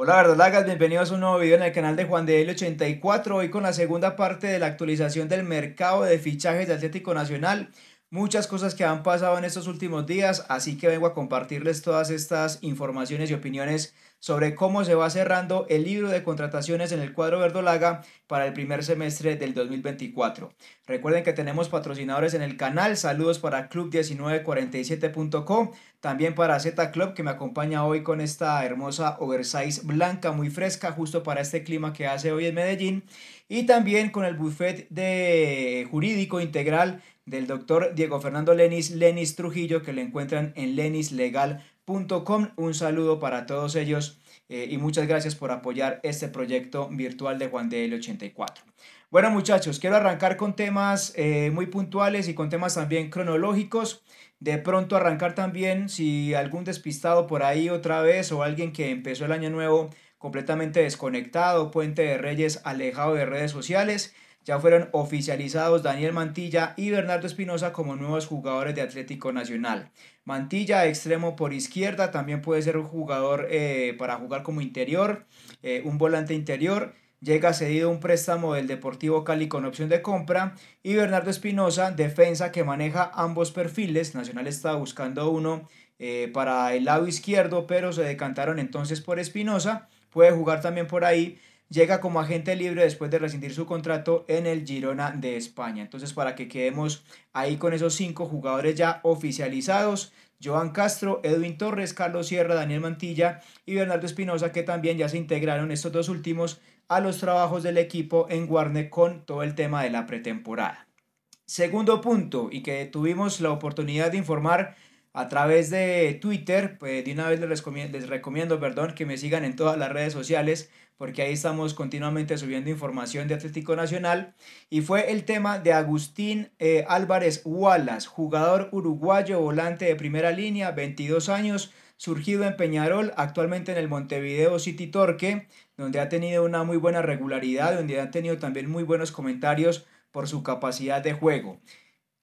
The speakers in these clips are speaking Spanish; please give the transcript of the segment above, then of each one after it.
Hola pues verdolagas, bienvenidos a un nuevo video en el canal de Juan de L84, hoy con la segunda parte de la actualización del mercado de fichajes de Atlético Nacional. Muchas cosas que han pasado en estos últimos días, así que vengo a compartirles todas estas informaciones y opiniones sobre cómo se va cerrando el libro de contrataciones en el cuadro verdolaga para el primer semestre del 2024. Recuerden que tenemos patrocinadores en el canal. Saludos para club1947.com, también para Z Club que me acompaña hoy con esta hermosa oversize blanca muy fresca justo para este clima que hace hoy en Medellín y también con el buffet de jurídico integral del doctor Diego Fernando Lenis, Lenis Trujillo, que le encuentran en lenislegal.com un saludo para todos ellos eh, y muchas gracias por apoyar este proyecto virtual de Juan dl 84 Bueno muchachos, quiero arrancar con temas eh, muy puntuales y con temas también cronológicos. De pronto arrancar también si algún despistado por ahí otra vez o alguien que empezó el año nuevo completamente desconectado, puente de reyes alejado de redes sociales ya fueron oficializados Daniel Mantilla y Bernardo Espinosa como nuevos jugadores de Atlético Nacional. Mantilla, extremo por izquierda, también puede ser un jugador eh, para jugar como interior, eh, un volante interior. Llega cedido un préstamo del Deportivo Cali con opción de compra. Y Bernardo Espinosa, defensa que maneja ambos perfiles. Nacional estaba buscando uno eh, para el lado izquierdo, pero se decantaron entonces por Espinosa. Puede jugar también por ahí llega como agente libre después de rescindir su contrato en el Girona de España. Entonces, para que quedemos ahí con esos cinco jugadores ya oficializados, Joan Castro, Edwin Torres, Carlos Sierra, Daniel Mantilla y Bernardo Espinosa, que también ya se integraron estos dos últimos a los trabajos del equipo en Guarne con todo el tema de la pretemporada. Segundo punto, y que tuvimos la oportunidad de informar a través de Twitter. Pues de una vez les recomiendo, les recomiendo perdón, que me sigan en todas las redes sociales porque ahí estamos continuamente subiendo información de Atlético Nacional. Y fue el tema de Agustín eh, Álvarez Wallace, jugador uruguayo, volante de primera línea, 22 años, surgido en Peñarol, actualmente en el Montevideo City Torque, donde ha tenido una muy buena regularidad, donde han tenido también muy buenos comentarios por su capacidad de juego.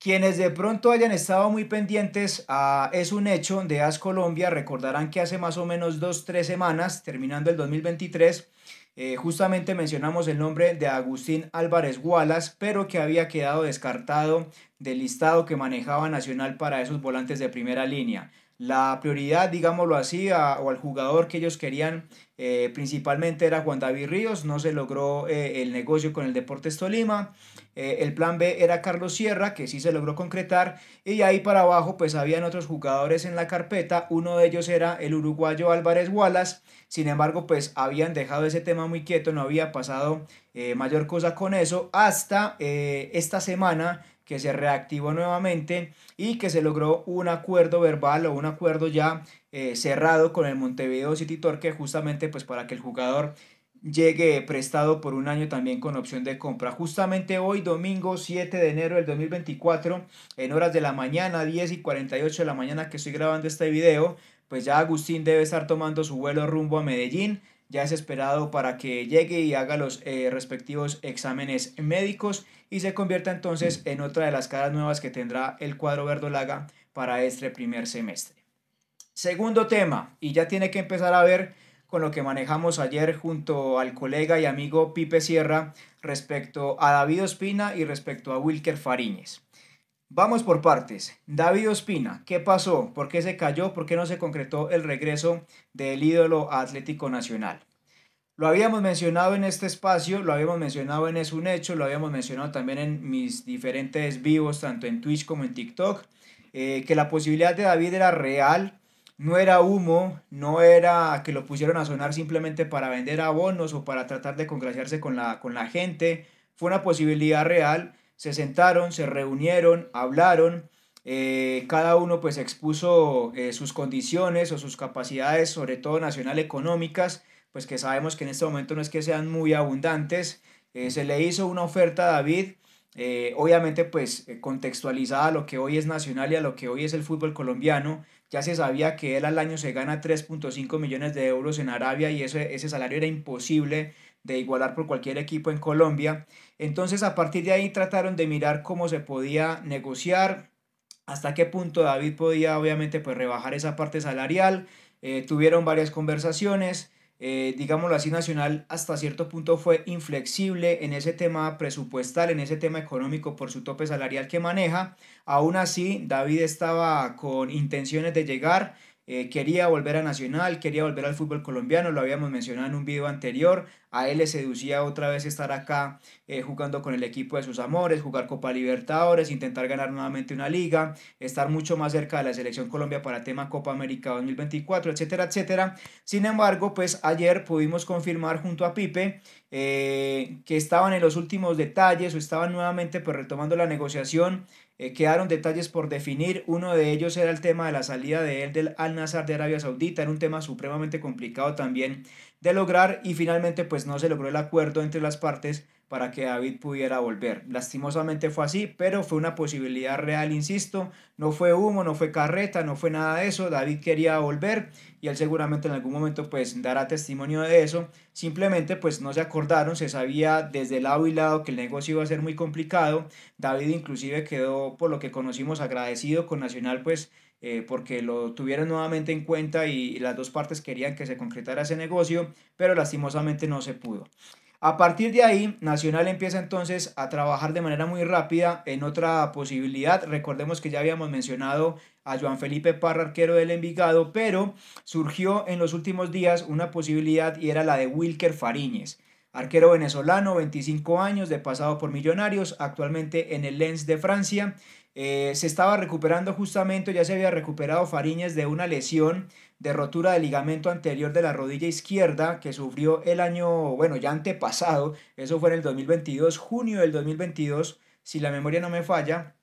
Quienes de pronto hayan estado muy pendientes a Es un hecho de As Colombia recordarán que hace más o menos dos, tres semanas, terminando el 2023, eh, justamente mencionamos el nombre de Agustín Álvarez Gualas, pero que había quedado descartado del listado que manejaba Nacional para esos volantes de primera línea. La prioridad, digámoslo así, o al jugador que ellos querían eh, principalmente era Juan David Ríos, no se logró eh, el negocio con el Deportes Tolima. Eh, el plan B era Carlos Sierra, que sí se logró concretar. Y ahí para abajo, pues habían otros jugadores en la carpeta. Uno de ellos era el uruguayo Álvarez Wallace. Sin embargo, pues habían dejado ese tema muy quieto, no había pasado mayor cosa con eso. Hasta esta semana que se reactivó nuevamente y que se logró un acuerdo verbal o un acuerdo ya eh, cerrado con el Montevideo City Torque, justamente pues para que el jugador llegue prestado por un año también con opción de compra. Justamente hoy, domingo 7 de enero del 2024, en horas de la mañana, 10 y 48 de la mañana que estoy grabando este video, pues ya Agustín debe estar tomando su vuelo rumbo a Medellín. Ya es esperado para que llegue y haga los eh, respectivos exámenes médicos y se convierta entonces en otra de las caras nuevas que tendrá el cuadro verdolaga para este primer semestre. Segundo tema, y ya tiene que empezar a ver con lo que manejamos ayer junto al colega y amigo Pipe Sierra respecto a David Ospina y respecto a Wilker Fariñez. Vamos por partes. David Ospina, ¿qué pasó? ¿Por qué se cayó? ¿Por qué no se concretó el regreso del ídolo Atlético Nacional? Lo habíamos mencionado en este espacio, lo habíamos mencionado en Es un Hecho, lo habíamos mencionado también en mis diferentes vivos, tanto en Twitch como en TikTok, eh, que la posibilidad de David era real, no era humo, no era que lo pusieron a sonar simplemente para vender abonos o para tratar de congraciarse con la, con la gente, fue una posibilidad real, se sentaron, se reunieron, hablaron, eh, cada uno pues expuso eh, sus condiciones o sus capacidades, sobre todo nacional económicas, pues que sabemos que en este momento no es que sean muy abundantes, eh, se le hizo una oferta a David, obviamente pues contextualizada a lo que hoy es nacional y a lo que hoy es el fútbol colombiano, ya se sabía que él al año se gana 3.5 millones de euros en Arabia y ese, salario era imposible de igualar por cualquier equipo en Colombia. Entonces a partir de ahí trataron de mirar cómo se podía negociar, hasta qué punto David podía obviamente pues rebajar esa parte salarial. Eh, tuvieron varias conversaciones eh, digámoslo así, Nacional hasta cierto punto fue inflexible en ese tema presupuestal, en ese tema económico por su tope salarial que maneja. Aún así, David estaba con intenciones de llegar eh, quería volver a Nacional, quería volver al fútbol colombiano, lo habíamos mencionado en un video anterior, a él le seducía otra vez estar acá eh, jugando con el equipo de sus amores, jugar Copa Libertadores, intentar ganar nuevamente una liga, estar mucho más cerca de la selección Colombia para tema Copa América 2024, etcétera, etcétera. Sin embargo, pues ayer pudimos confirmar junto a Pipe eh, que estaban en los últimos detalles o estaban nuevamente pues retomando la negociación eh, quedaron detalles por definir. Uno de ellos era el tema de la salida de él del Al-Nazar de Arabia Saudita. Era un tema supremamente complicado también de lograr y finalmente pues no se logró el acuerdo entre las partes para que David pudiera volver. Lastimosamente fue así, pero fue una posibilidad real, insisto. No fue humo, no fue carreta, no fue nada de eso. David quería volver y él seguramente en algún momento pues dará testimonio de eso. Simplemente pues no se acordaron, se sabía desde lado y lado que el negocio iba a ser muy complicado. David inclusive quedó, por lo que conocimos, agradecido con Nacional pues eh, porque lo tuvieron nuevamente en cuenta y las dos partes querían que se concretara ese negocio, pero lastimosamente no se pudo. A partir de ahí, Nacional empieza entonces a trabajar de manera muy rápida en otra posibilidad. Recordemos que ya habíamos mencionado a Juan Felipe Parra, arquero del Envigado, pero surgió en los últimos días una posibilidad y era la de Wilker Fariñez. Arquero venezolano, 25 años, de pasado por Millonarios, actualmente en el Lens de Francia. Eh, se estaba recuperando justamente, ya se había recuperado Fariñas de una lesión de rotura del ligamento anterior de la rodilla izquierda que sufrió el año, bueno, ya antepasado, eso fue en el 2022, junio del 2022, si la memoria no me falla,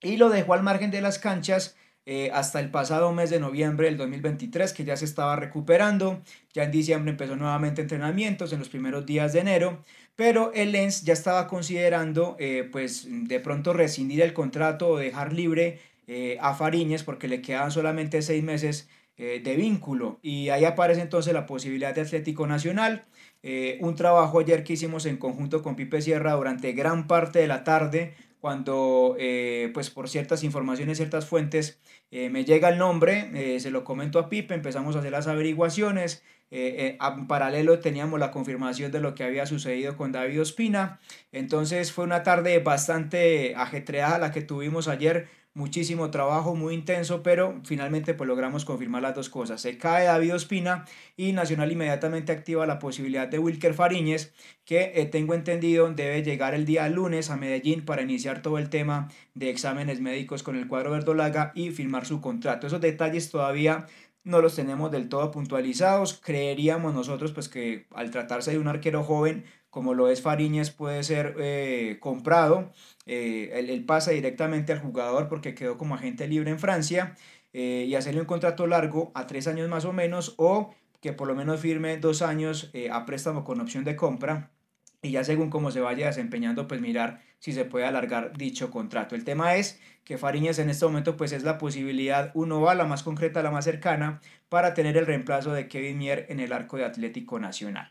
y lo dejó al margen de las canchas eh, hasta el pasado mes de noviembre del 2023, que ya se estaba recuperando. Ya en diciembre empezó nuevamente entrenamientos en los primeros días de enero, pero el Lens ya estaba considerando, eh, pues de pronto rescindir el contrato o dejar libre eh, a Fariñez porque le quedaban solamente seis meses de vínculo. Y ahí aparece entonces la posibilidad de Atlético Nacional. un trabajo ayer que hicimos en conjunto con Pipe Sierra durante gran parte de la tarde cuando, eh, pues por ciertas informaciones, ciertas fuentes, eh, me llega el nombre, eh, se lo comento a Pipe, empezamos a hacer las averiguaciones. en paralelo teníamos la confirmación de lo que había sucedido con David Ospina. Entonces fue una tarde bastante ajetreada la que tuvimos ayer muchísimo trabajo, muy intenso, pero finalmente pues logramos confirmar las dos cosas. Se cae David Ospina y Nacional inmediatamente activa la posibilidad de Wilker Fariñez, que eh, tengo entendido debe llegar el día lunes a Medellín para iniciar todo el tema de exámenes médicos con el cuadro verdolaga y firmar su contrato. Esos detalles todavía no los tenemos del todo puntualizados. Creeríamos nosotros pues que al tratarse de un arquero joven como lo es Fariñez, puede ser eh, comprado. Eh, él, pasa directamente al jugador porque quedó como agente libre en Francia eh, y hacerle un contrato largo a tres años más o menos o que por lo menos firme dos años a préstamo con opción de compra y ya según cómo se vaya desempeñando, pues mirar si se puede alargar dicho contrato. El tema es que Fariñas en este momento pues es la posibilidad, uno va la más concreta, la más cercana, para tener el reemplazo de Kevin Mier en el arco de Atlético Nacional.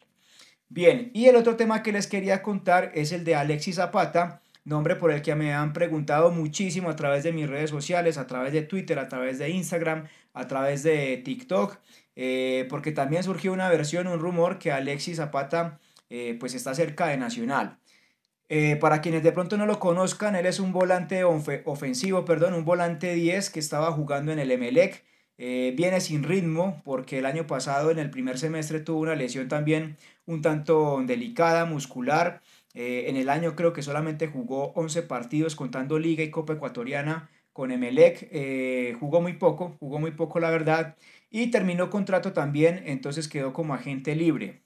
Bien, y el otro tema que les quería contar es el de Alexis Zapata, nombre por el que me han preguntado muchísimo a través de mis redes sociales, a través de Twitter, a través de Instagram, a través de TikTok, eh, porque también surgió una versión, un rumor que Alexis Zapata eh, pues está cerca de Nacional. Eh, para quienes de pronto no lo conozcan, él es un volante ofensivo, perdón, un volante 10 que estaba jugando en el Emelec eh, viene sin ritmo porque el año pasado en el primer semestre tuvo una lesión también un tanto delicada, muscular. Eh, en el año creo que solamente jugó 11 partidos contando Liga y Copa Ecuatoriana con Emelec. Eh, jugó muy poco, jugó muy poco la verdad. Y terminó contrato también, entonces quedó como agente libre.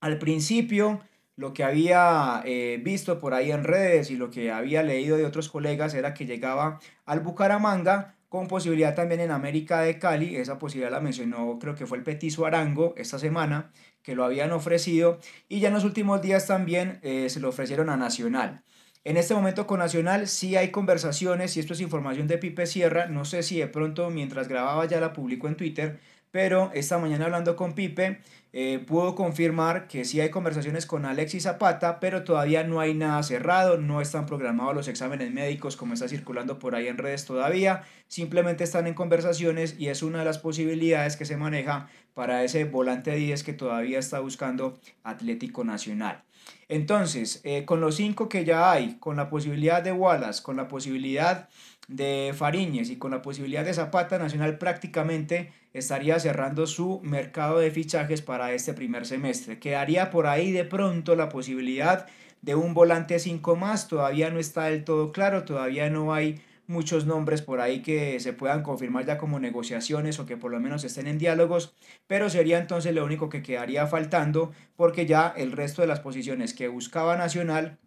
Al principio lo que había visto por ahí en redes y lo que había leído de otros colegas era que llegaba al Bucaramanga con posibilidad también en América de Cali, esa posibilidad la mencionó creo que fue el Petiso Arango esta semana, que lo habían ofrecido, y ya en los últimos días también eh, se lo ofrecieron a Nacional. En este momento con Nacional sí hay conversaciones, y esto es información de Pipe Sierra, no sé si de pronto mientras grababa ya la publicó en Twitter, pero esta mañana hablando con Pipe, eh, pudo confirmar que sí hay conversaciones con Alexis Zapata, pero todavía no hay nada cerrado, no están programados los exámenes médicos como está circulando por ahí en redes todavía, simplemente están en conversaciones y es una de las posibilidades que se maneja para ese volante 10 que todavía está buscando Atlético Nacional. Entonces, eh, con los cinco que ya hay, con la posibilidad de Wallace, con la posibilidad de Fariñez y con la posibilidad de Zapata, Nacional prácticamente estaría cerrando su mercado de fichajes para este primer semestre. Quedaría por ahí de pronto la posibilidad de un volante 5 más, todavía no está del todo claro, todavía no hay muchos nombres por ahí que se puedan confirmar ya como negociaciones o que por lo menos estén en diálogos, pero sería entonces lo único que quedaría faltando porque ya el resto de las posiciones que buscaba Nacional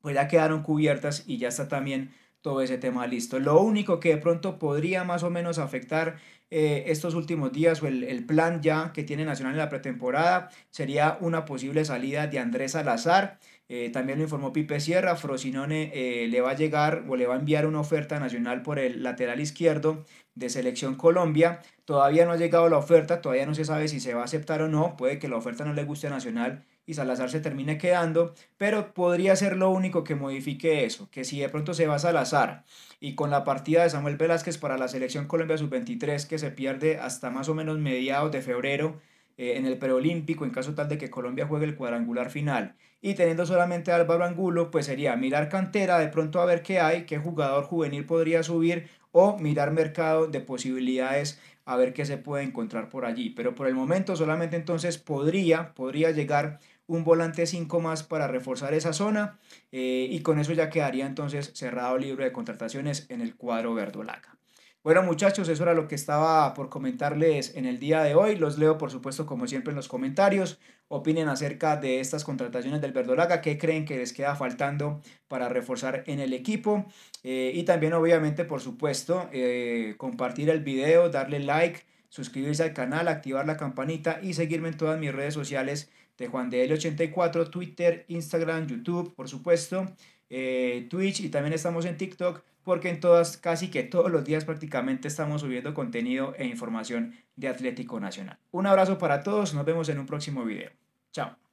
pues ya quedaron cubiertas y ya está también todo ese tema listo. Lo único que de pronto podría más o menos afectar eh, estos últimos días o el, plan ya que tiene Nacional en la pretemporada sería una posible salida de Andrés Salazar. Eh, también lo informó Pipe Sierra, Frosinone eh, le va a llegar o le va a enviar una oferta nacional por el lateral izquierdo de Selección Colombia. Todavía no ha llegado la oferta, todavía no se sabe si se va a aceptar o no, puede que la oferta no le guste a Nacional y Salazar se termine quedando, pero podría ser lo único que modifique eso, que si de pronto se va Salazar y con la partida de Samuel Velázquez para la selección Colombia sub-23 que se pierde hasta más o menos mediados de febrero eh, en el preolímpico en caso tal de que Colombia juegue el cuadrangular final y teniendo solamente a Álvaro Angulo, pues sería mirar cantera de pronto a ver qué hay, qué jugador juvenil podría subir o mirar mercado de posibilidades a ver qué se puede encontrar por allí. Pero por el momento solamente entonces podría, podría llegar un volante 5 más para reforzar esa zona eh, y con eso ya quedaría entonces cerrado el libro de contrataciones en el cuadro verdolaga. Bueno muchachos, eso era lo que estaba por comentarles en el día de hoy. Los leo por supuesto como siempre en los comentarios. Opinen acerca de estas contrataciones del Verdolaga, qué creen que les queda faltando para reforzar en el equipo. Eh, y también obviamente por supuesto eh, compartir el video, darle like, suscribirse al canal, activar la campanita y seguirme en todas mis redes sociales de Juan de 84 Twitter, Instagram, YouTube, por supuesto, eh, Twitch y también estamos en TikTok porque en todas, casi que todos los días prácticamente estamos subiendo contenido e información de Atlético Nacional. Un abrazo para todos, nos vemos en un próximo video. Chao.